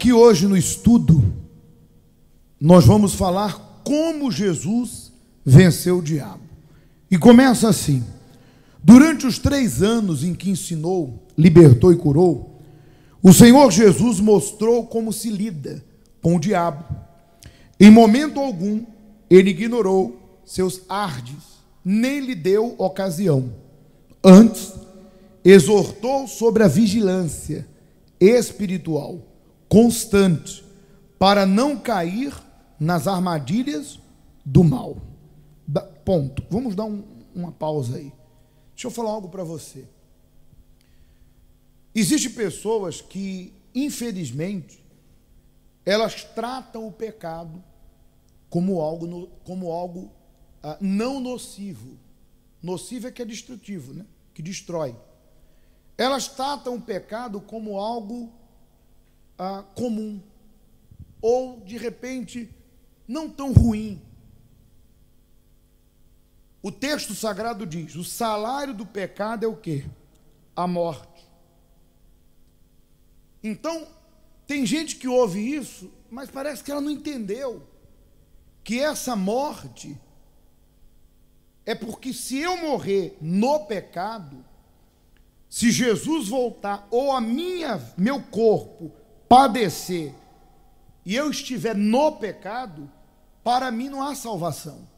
Aqui hoje no estudo, nós vamos falar como Jesus venceu o diabo. E começa assim: durante os três anos em que ensinou, libertou e curou, o Senhor Jesus mostrou como se lida com o diabo. Em momento algum, ele ignorou seus ardes, nem lhe deu ocasião. Antes, exortou sobre a vigilância espiritual constante, para não cair nas armadilhas do mal. Da, ponto. Vamos dar um, uma pausa aí. Deixa eu falar algo para você. Existem pessoas que, infelizmente, elas tratam o pecado como algo, no, como algo ah, não nocivo. Nocivo é que é destrutivo, né? que destrói. Elas tratam o pecado como algo ah, comum, ou de repente não tão ruim. O texto sagrado diz: o salário do pecado é o quê? A morte. Então, tem gente que ouve isso, mas parece que ela não entendeu que essa morte é porque se eu morrer no pecado, se Jesus voltar ou a minha meu corpo padecer e eu estiver no pecado, para mim não há salvação.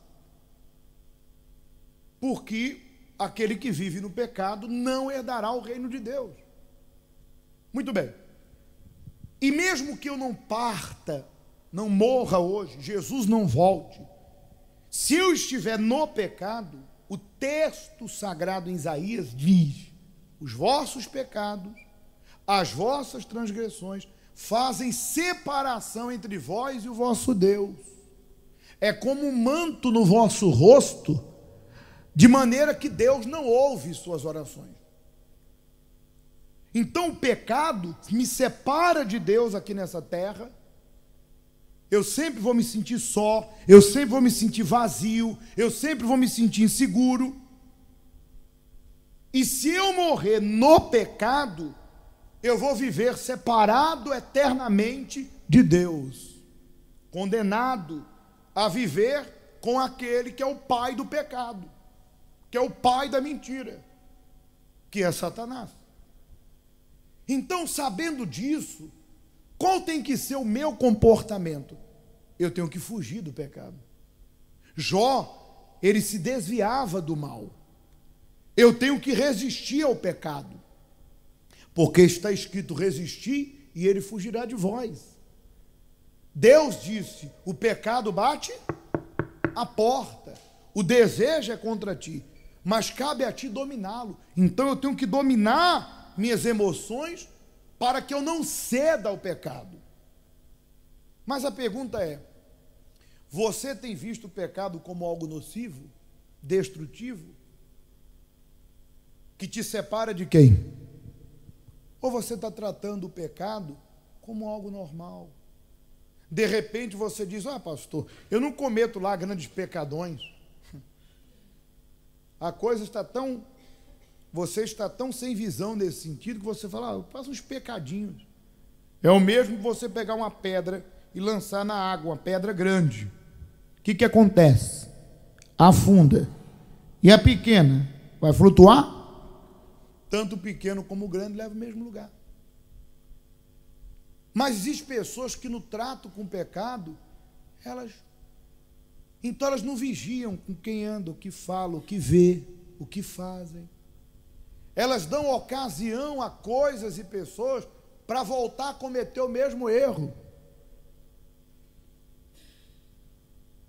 Porque aquele que vive no pecado não herdará o reino de Deus. Muito bem. E mesmo que eu não parta, não morra hoje, Jesus não volte, se eu estiver no pecado, o texto sagrado em Isaías diz: os vossos pecados, as vossas transgressões fazem separação entre vós e o vosso Deus. É como um manto no vosso rosto, de maneira que Deus não ouve suas orações. Então o pecado me separa de Deus aqui nessa terra. Eu sempre vou me sentir só, eu sempre vou me sentir vazio, eu sempre vou me sentir inseguro. E se eu morrer no pecado, eu vou viver separado eternamente de Deus, condenado a viver com aquele que é o pai do pecado, que é o pai da mentira, que é Satanás. Então, sabendo disso, qual tem que ser o meu comportamento? Eu tenho que fugir do pecado. Jó, ele se desviava do mal. Eu tenho que resistir ao pecado porque está escrito: resisti e ele fugirá de vós. Deus disse: o pecado bate a porta, o desejo é contra ti, mas cabe a ti dominá-lo. Então eu tenho que dominar minhas emoções para que eu não ceda ao pecado. Mas a pergunta é: você tem visto o pecado como algo nocivo, destrutivo, que te separa de quem? Ou você está tratando o pecado como algo normal? De repente você diz: Ah, pastor, eu não cometo lá grandes pecadões. A coisa está tão. Você está tão sem visão nesse sentido que você fala: ah, Eu faço uns pecadinhos. É o mesmo que você pegar uma pedra e lançar na água, uma pedra grande. O que, que acontece? Afunda. E a pequena vai flutuar? Tanto o pequeno como o grande leva o mesmo lugar. Mas existem pessoas que no trato com o pecado, elas. Então elas não vigiam com quem anda, o que fala, o que vê, o que fazem. Elas dão ocasião a coisas e pessoas para voltar a cometer o mesmo erro.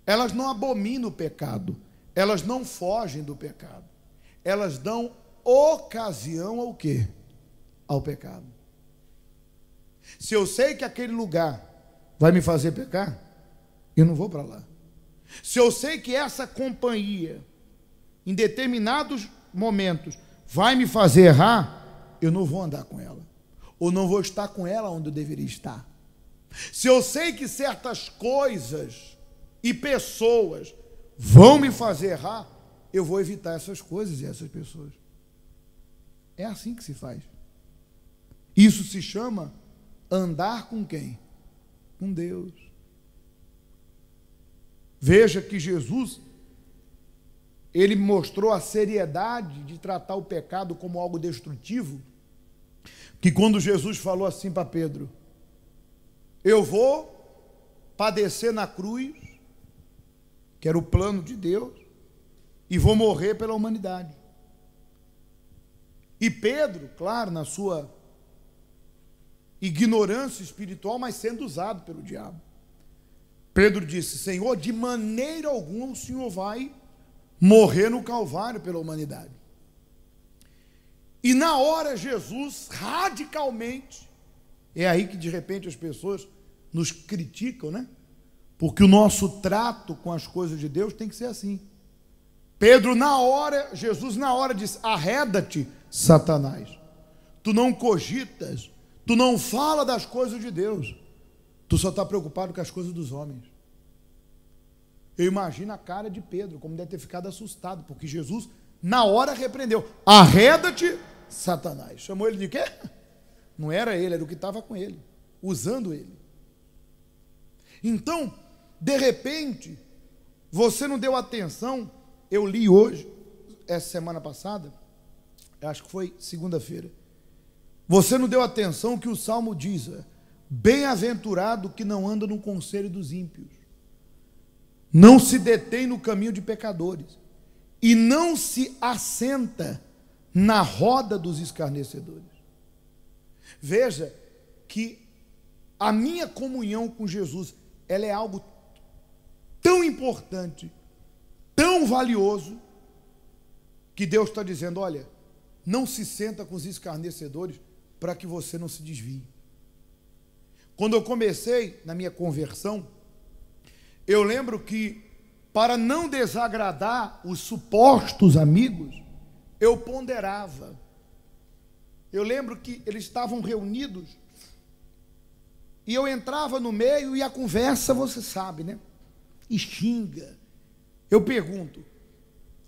Elas não abominam o pecado, elas não fogem do pecado, elas dão ocasião ao quê? Ao pecado. Se eu sei que aquele lugar vai me fazer pecar, eu não vou para lá. Se eu sei que essa companhia, em determinados momentos, vai me fazer errar, eu não vou andar com ela. Ou não vou estar com ela onde eu deveria estar. Se eu sei que certas coisas e pessoas vão me fazer errar, eu vou evitar essas coisas e essas pessoas. É assim que se faz. Isso se chama andar com quem? Com Deus. Veja que Jesus ele mostrou a seriedade de tratar o pecado como algo destrutivo, que quando Jesus falou assim para Pedro: Eu vou padecer na cruz, que era o plano de Deus, e vou morrer pela humanidade. E Pedro, claro, na sua ignorância espiritual, mas sendo usado pelo diabo. Pedro disse: Senhor, de maneira alguma o Senhor vai morrer no Calvário pela humanidade. E na hora, Jesus, radicalmente, é aí que de repente as pessoas nos criticam, né? Porque o nosso trato com as coisas de Deus tem que ser assim. Pedro, na hora, Jesus, na hora, diz: arreda-te Satanás. Tu não cogitas, tu não fala das coisas de Deus, tu só está preocupado com as coisas dos homens. Eu imagino a cara de Pedro, como deve ter ficado assustado, porque Jesus, na hora, repreendeu: arreda-te, Satanás. Chamou ele de quê? Não era ele, era o que estava com ele, usando ele. Então, de repente, você não deu atenção. Eu li hoje, essa semana passada, acho que foi segunda-feira. Você não deu atenção que o salmo diz: é, Bem-aventurado que não anda no conselho dos ímpios, não se detém no caminho de pecadores, e não se assenta na roda dos escarnecedores. Veja que a minha comunhão com Jesus, ela é algo tão importante, tão valioso, que Deus está dizendo: olha, não se senta com os escarnecedores para que você não se desvie. Quando eu comecei na minha conversão, eu lembro que para não desagradar os supostos amigos, eu ponderava. Eu lembro que eles estavam reunidos e eu entrava no meio e a conversa, você sabe, né? E xinga. Eu pergunto: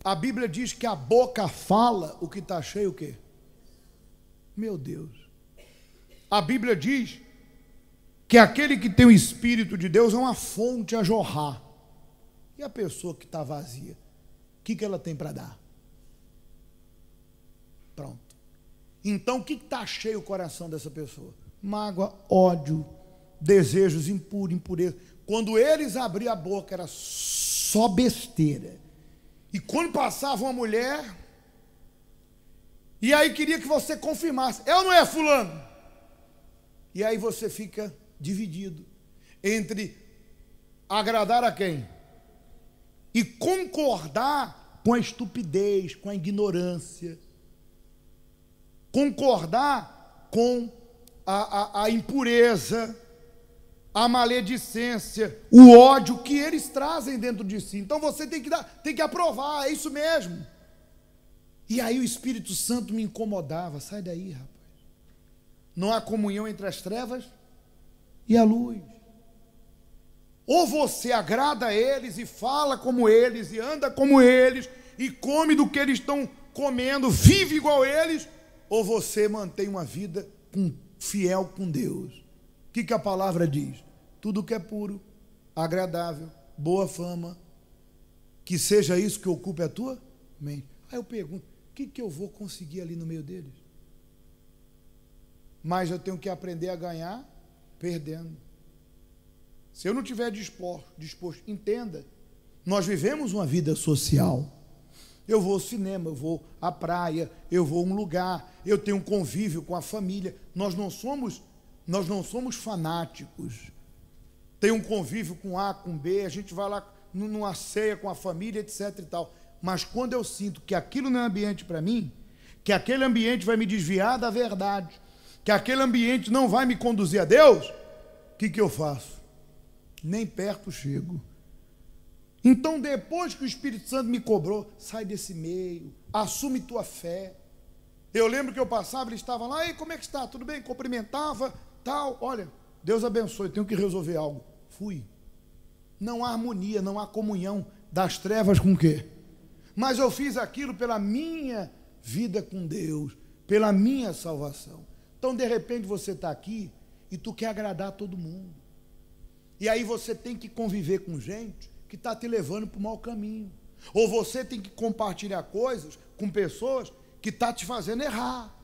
a Bíblia diz que a boca fala o que está cheio o quê? Meu Deus. A Bíblia diz que aquele que tem o Espírito de Deus é uma fonte a jorrar. E a pessoa que está vazia, o que, que ela tem para dar? Pronto. Então o que está cheio o coração dessa pessoa? Mágoa, ódio, desejos impuros, impureza. Quando eles abriam a boca, era só besteira e quando passava uma mulher, e aí queria que você confirmasse: é ou não é fulano? E aí você fica dividido entre agradar a quem? E concordar com a estupidez, com a ignorância. Concordar com a, a, a impureza a maledicência, o ódio que eles trazem dentro de si. Então você tem que dar, tem que aprovar, é isso mesmo. E aí o Espírito Santo me incomodava, sai daí, rapaz. Não há comunhão entre as trevas e a luz. Ou você agrada a eles e fala como eles e anda como eles e come do que eles estão comendo, vive igual eles, ou você mantém uma vida com, fiel com Deus. O que, que a palavra diz? tudo que é puro, agradável, boa fama, que seja isso que ocupe a tua mente. Aí eu pergunto: o que, que eu vou conseguir ali no meio deles? Mas eu tenho que aprender a ganhar perdendo. Se eu não tiver disposto, disposto entenda, nós vivemos uma vida social. Eu vou ao cinema, eu vou à praia, eu vou a um lugar, eu tenho um convívio com a família. Nós não somos, nós não somos fanáticos tem um convívio com A, com B, a gente vai lá numa ceia com a família, etc e tal. Mas quando eu sinto que aquilo não é ambiente para mim, que aquele ambiente vai me desviar da verdade, que aquele ambiente não vai me conduzir a Deus, o que, que eu faço? Nem perto chego. Então, depois que o Espírito Santo me cobrou, sai desse meio, assume tua fé. Eu lembro que eu passava, ele estava lá, ei, como é que está? Tudo bem? Cumprimentava, tal. Olha, Deus abençoe, tenho que resolver algo fui. Não há harmonia, não há comunhão das trevas com o quê? Mas eu fiz aquilo pela minha vida com Deus, pela minha salvação. Então, de repente, você está aqui e tu quer agradar todo mundo. E aí você tem que conviver com gente que está te levando para o mau caminho. Ou você tem que compartilhar coisas com pessoas que está te fazendo errar.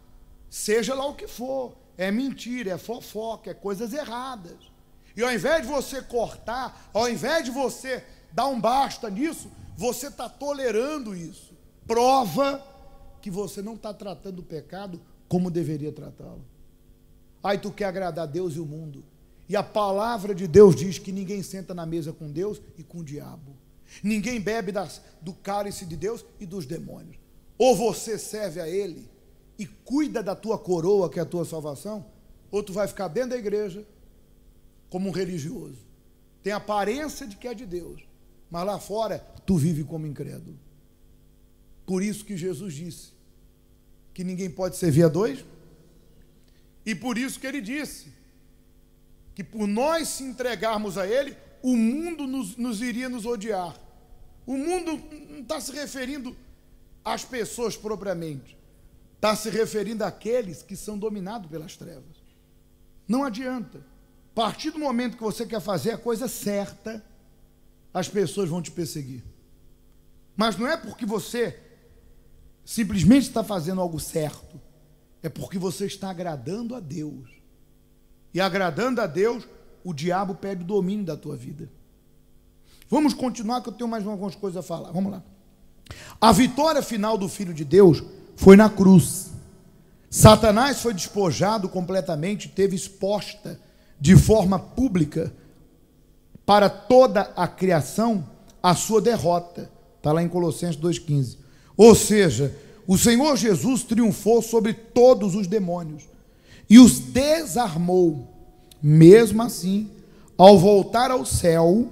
Seja lá o que for. É mentira, é fofoca, é coisas erradas. E ao invés de você cortar, ao invés de você dar um basta nisso, você está tolerando isso. Prova que você não está tratando o pecado como deveria tratá-lo. Aí tu quer agradar Deus e o mundo. E a palavra de Deus diz que ninguém senta na mesa com Deus e com o diabo. Ninguém bebe das, do cálice de Deus e dos demônios. Ou você serve a Ele e cuida da tua coroa, que é a tua salvação, ou tu vai ficar dentro da igreja, como um religioso. Tem aparência de que é de Deus, mas lá fora tu vive como incrédulo. Por isso que Jesus disse que ninguém pode servir a dois. E por isso que ele disse que por nós se entregarmos a ele, o mundo nos, nos iria nos odiar. O mundo não está se referindo às pessoas propriamente, está se referindo àqueles que são dominados pelas trevas. Não adianta. A partir do momento que você quer fazer a coisa certa, as pessoas vão te perseguir. Mas não é porque você simplesmente está fazendo algo certo, é porque você está agradando a Deus. E agradando a Deus, o diabo perde o domínio da tua vida. Vamos continuar que eu tenho mais algumas coisas a falar. Vamos lá. A vitória final do filho de Deus foi na cruz. Satanás foi despojado completamente, teve exposta de forma pública para toda a criação a sua derrota. Está lá em Colossenses 2,15. Ou seja, o Senhor Jesus triunfou sobre todos os demônios e os desarmou. Mesmo assim, ao voltar ao céu,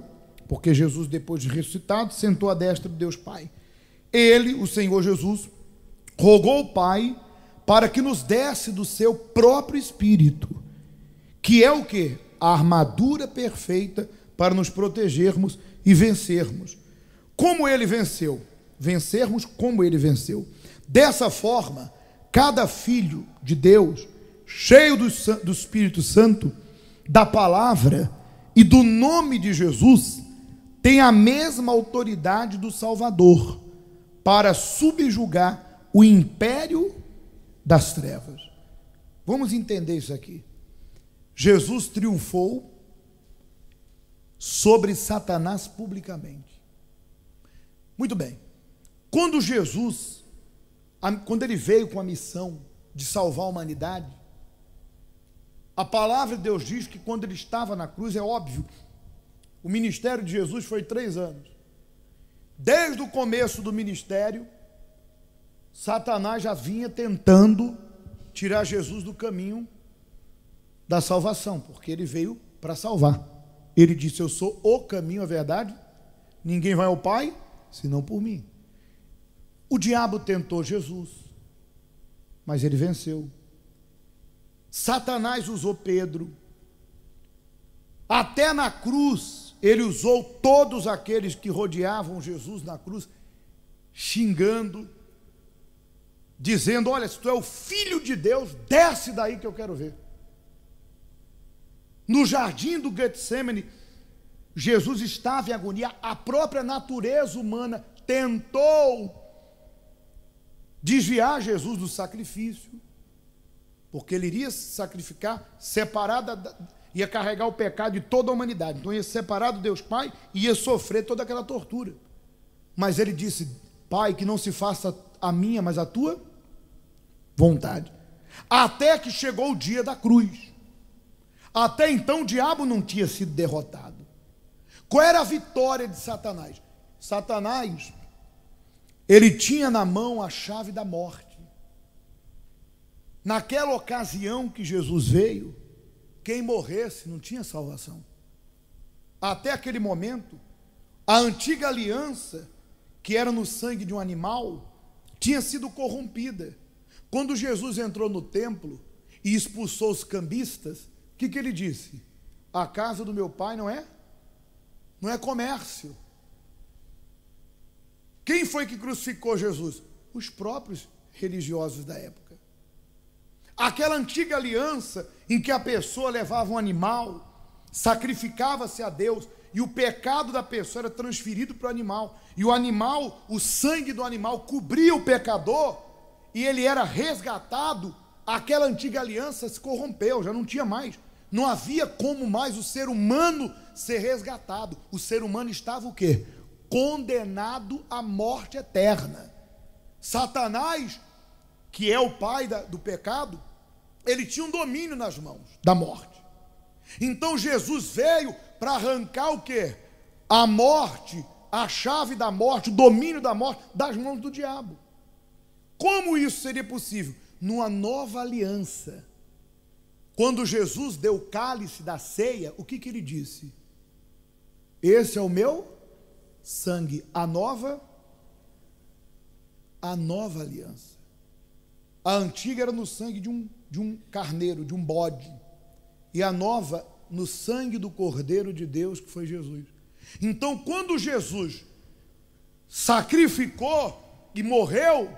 porque Jesus, depois de ressuscitado, sentou à destra de Deus Pai. Ele, o Senhor Jesus, rogou o Pai para que nos desse do seu próprio Espírito que é o que? A armadura perfeita para nos protegermos e vencermos. Como ele venceu? Vencermos como ele venceu. Dessa forma, cada filho de Deus, cheio do, do Espírito Santo, da palavra e do nome de Jesus, tem a mesma autoridade do Salvador para subjugar o império das trevas. Vamos entender isso aqui. Jesus triunfou sobre Satanás publicamente. Muito bem. Quando Jesus, quando ele veio com a missão de salvar a humanidade, a palavra de Deus diz que quando ele estava na cruz, é óbvio, o ministério de Jesus foi três anos. Desde o começo do ministério, Satanás já vinha tentando tirar Jesus do caminho da salvação, porque ele veio para salvar. Ele disse: Eu sou o caminho, a verdade. Ninguém vai ao Pai senão por mim. O diabo tentou Jesus, mas ele venceu. Satanás usou Pedro. Até na cruz, ele usou todos aqueles que rodeavam Jesus na cruz, xingando, dizendo: Olha, se tu é o filho de Deus, desce daí que eu quero ver. No jardim do Getsemane, Jesus estava em agonia, a própria natureza humana tentou desviar Jesus do sacrifício, porque ele iria se sacrificar separado, da, ia carregar o pecado de toda a humanidade. Então ia separado do Deus Pai e ia sofrer toda aquela tortura. Mas ele disse: Pai, que não se faça a minha, mas a tua vontade. Até que chegou o dia da cruz. Até então o diabo não tinha sido derrotado. Qual era a vitória de Satanás? Satanás, ele tinha na mão a chave da morte. Naquela ocasião que Jesus veio, quem morresse não tinha salvação. Até aquele momento, a antiga aliança, que era no sangue de um animal, tinha sido corrompida. Quando Jesus entrou no templo e expulsou os cambistas, que, que ele disse? A casa do meu pai não é? Não é comércio. Quem foi que crucificou Jesus? Os próprios religiosos da época. Aquela antiga aliança em que a pessoa levava um animal, sacrificava-se a Deus e o pecado da pessoa era transferido para o animal. E o animal, o sangue do animal, cobria o pecador e ele era resgatado. Aquela antiga aliança se corrompeu, já não tinha mais. Não havia como mais o ser humano ser resgatado. O ser humano estava o quê? Condenado à morte eterna. Satanás, que é o pai da, do pecado, ele tinha um domínio nas mãos da morte. Então Jesus veio para arrancar o quê? A morte, a chave da morte, o domínio da morte das mãos do diabo. Como isso seria possível? Numa nova aliança quando Jesus deu o cálice da ceia, o que, que ele disse? Esse é o meu sangue, a nova a nova aliança. A antiga era no sangue de um de um carneiro, de um bode, e a nova no sangue do Cordeiro de Deus, que foi Jesus. Então, quando Jesus sacrificou e morreu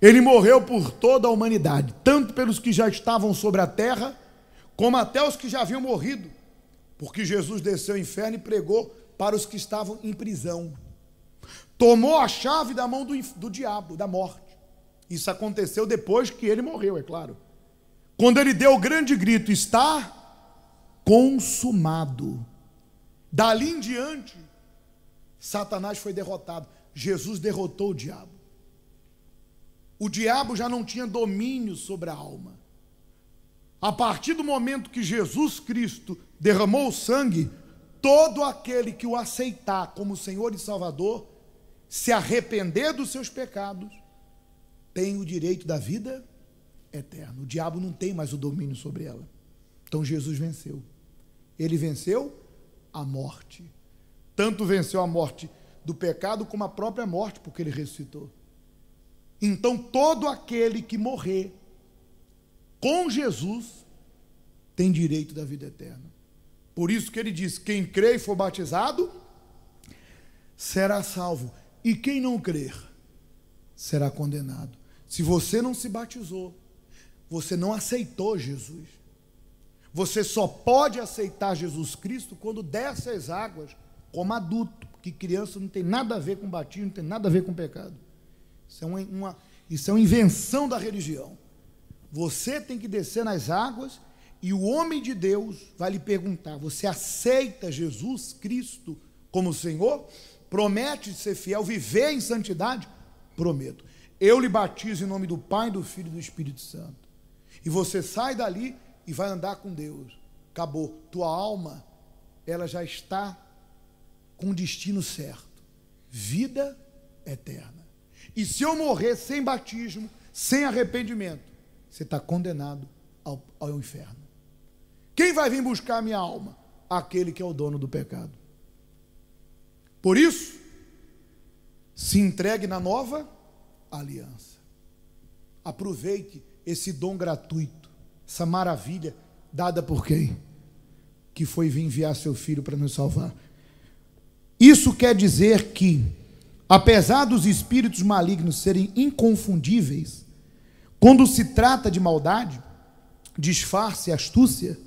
ele morreu por toda a humanidade, tanto pelos que já estavam sobre a terra, como até os que já haviam morrido, porque Jesus desceu ao inferno e pregou para os que estavam em prisão. Tomou a chave da mão do, do diabo, da morte. Isso aconteceu depois que ele morreu, é claro. Quando ele deu o grande grito: Está consumado. Dali em diante, Satanás foi derrotado. Jesus derrotou o diabo o diabo já não tinha domínio sobre a alma. A partir do momento que Jesus Cristo derramou o sangue, todo aquele que o aceitar como Senhor e Salvador, se arrepender dos seus pecados, tem o direito da vida eterna. O diabo não tem mais o domínio sobre ela. Então Jesus venceu. Ele venceu a morte. Tanto venceu a morte do pecado como a própria morte, porque ele ressuscitou. Então, todo aquele que morrer com Jesus tem direito da vida eterna. Por isso que ele diz: quem crê e for batizado será salvo, e quem não crer será condenado. Se você não se batizou, você não aceitou Jesus. Você só pode aceitar Jesus Cristo quando desce as águas como adulto, porque criança não tem nada a ver com batismo, não tem nada a ver com pecado. Isso é uma, uma, isso é uma invenção da religião. Você tem que descer nas águas e o homem de Deus vai lhe perguntar: Você aceita Jesus Cristo como Senhor? Promete ser fiel, viver em santidade? Prometo. Eu lhe batizo em nome do Pai, do Filho e do Espírito Santo. E você sai dali e vai andar com Deus. Acabou. Tua alma, ela já está com o destino certo. Vida eterna. E se eu morrer sem batismo, sem arrependimento, você está condenado ao, ao inferno. Quem vai vir buscar a minha alma? Aquele que é o dono do pecado. Por isso, se entregue na nova aliança. Aproveite esse dom gratuito, essa maravilha dada por quem? Que foi vir enviar seu filho para nos salvar. Isso quer dizer que Apesar dos espíritos malignos serem inconfundíveis, quando se trata de maldade, disfarce e astúcia,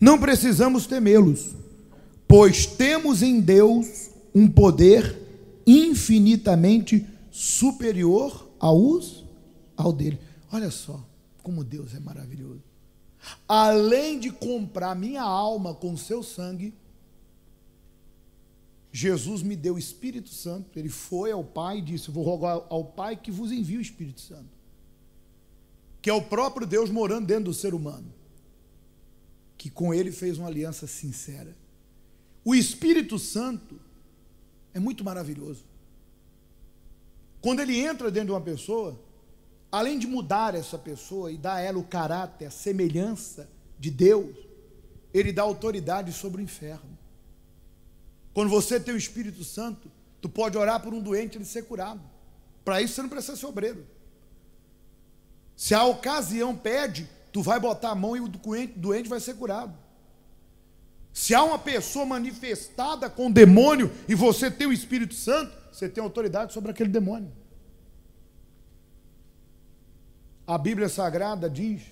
não precisamos temê-los, pois temos em Deus um poder infinitamente superior aos, ao dele. Olha só como Deus é maravilhoso. Além de comprar minha alma com seu sangue, Jesus me deu o Espírito Santo, ele foi ao Pai e disse: Vou rogar ao Pai que vos envie o Espírito Santo, que é o próprio Deus morando dentro do ser humano, que com ele fez uma aliança sincera. O Espírito Santo é muito maravilhoso. Quando ele entra dentro de uma pessoa, além de mudar essa pessoa e dar a ela o caráter, a semelhança de Deus, ele dá autoridade sobre o inferno. Quando você tem o Espírito Santo, tu pode orar por um doente e ele ser curado. Para isso você não precisa ser obreiro. Se a ocasião pede, tu vai botar a mão e o doente, doente vai ser curado. Se há uma pessoa manifestada com demônio e você tem o Espírito Santo, você tem autoridade sobre aquele demônio. A Bíblia Sagrada diz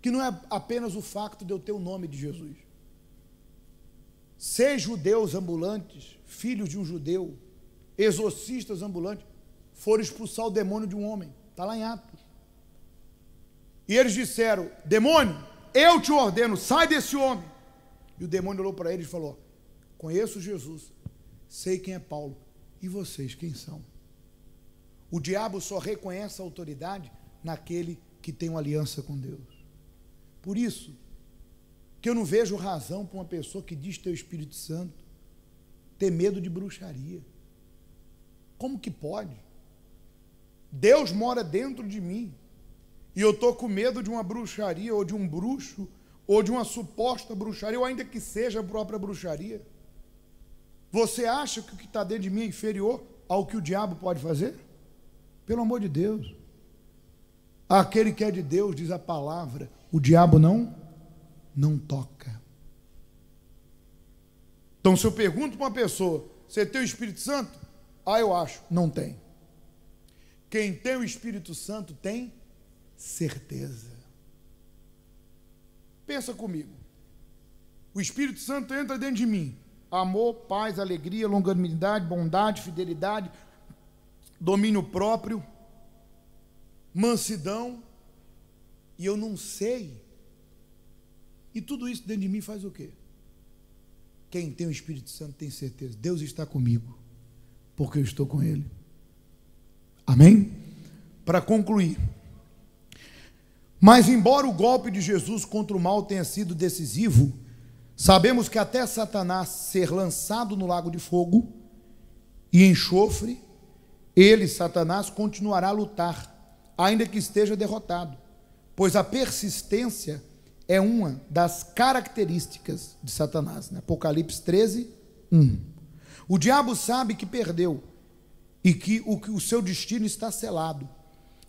que não é apenas o facto de eu ter o nome de Jesus. Seis judeus ambulantes, filhos de um judeu, exorcistas ambulantes, foram expulsar o demônio de um homem. Está lá em Atos. E eles disseram: Demônio, eu te ordeno, sai desse homem. E o demônio olhou para eles e falou: Conheço Jesus, sei quem é Paulo. E vocês quem são? O diabo só reconhece a autoridade naquele que tem uma aliança com Deus. Por isso, que eu não vejo razão para uma pessoa que diz ter o Espírito Santo ter medo de bruxaria. Como que pode? Deus mora dentro de mim e eu estou com medo de uma bruxaria ou de um bruxo ou de uma suposta bruxaria, ou ainda que seja a própria bruxaria. Você acha que o que está dentro de mim é inferior ao que o diabo pode fazer? Pelo amor de Deus. Aquele que é de Deus, diz a palavra, o diabo não não toca. Então, se eu pergunto para uma pessoa: você tem o Espírito Santo? Ah, eu acho, não tem. Quem tem o Espírito Santo tem certeza. Pensa comigo. O Espírito Santo entra dentro de mim. Amor, paz, alegria, longanimidade, bondade, fidelidade, domínio próprio, mansidão. E eu não sei e tudo isso dentro de mim faz o quê? Quem tem o Espírito Santo tem certeza, Deus está comigo, porque eu estou com Ele. Amém? Para concluir, mas embora o golpe de Jesus contra o mal tenha sido decisivo, sabemos que até Satanás ser lançado no lago de fogo e enxofre, ele, Satanás, continuará a lutar, ainda que esteja derrotado, pois a persistência é uma das características de Satanás. Né? Apocalipse 13, 1. O diabo sabe que perdeu e que o, que o seu destino está selado,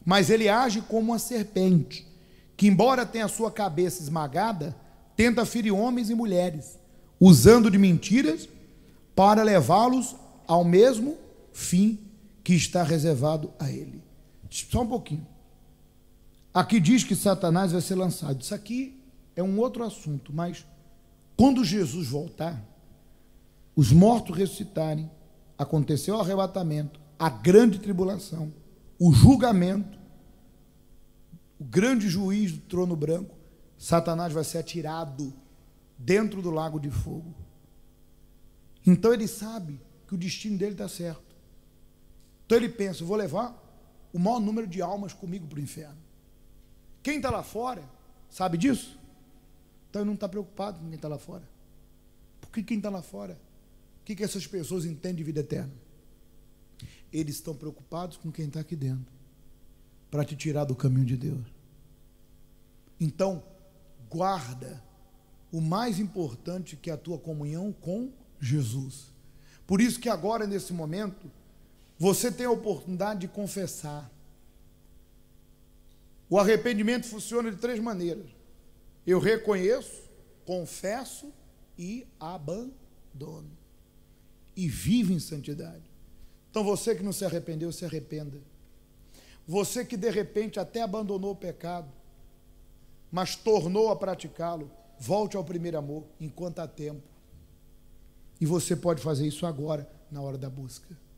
mas ele age como uma serpente, que, embora tenha a sua cabeça esmagada, tenta ferir homens e mulheres, usando de mentiras para levá-los ao mesmo fim que está reservado a ele. Só um pouquinho. Aqui diz que Satanás vai ser lançado. Isso aqui é um outro assunto, mas quando Jesus voltar, os mortos ressuscitarem, aconteceu o arrebatamento, a grande tribulação, o julgamento, o grande juiz do trono branco, Satanás vai ser atirado dentro do lago de fogo. Então ele sabe que o destino dele está certo. Então ele pensa: vou levar o maior número de almas comigo para o inferno. Quem está lá fora sabe disso? Então ele não está preocupado com quem está lá fora. Porque quem está lá fora? O que, que essas pessoas entendem de vida eterna? Eles estão preocupados com quem está aqui dentro para te tirar do caminho de Deus. Então, guarda o mais importante que é a tua comunhão com Jesus. Por isso que agora, nesse momento, você tem a oportunidade de confessar. O arrependimento funciona de três maneiras. Eu reconheço, confesso e abandono. E vivo em santidade. Então você que não se arrependeu, se arrependa. Você que de repente até abandonou o pecado, mas tornou a praticá-lo, volte ao primeiro amor enquanto há tempo. E você pode fazer isso agora, na hora da busca.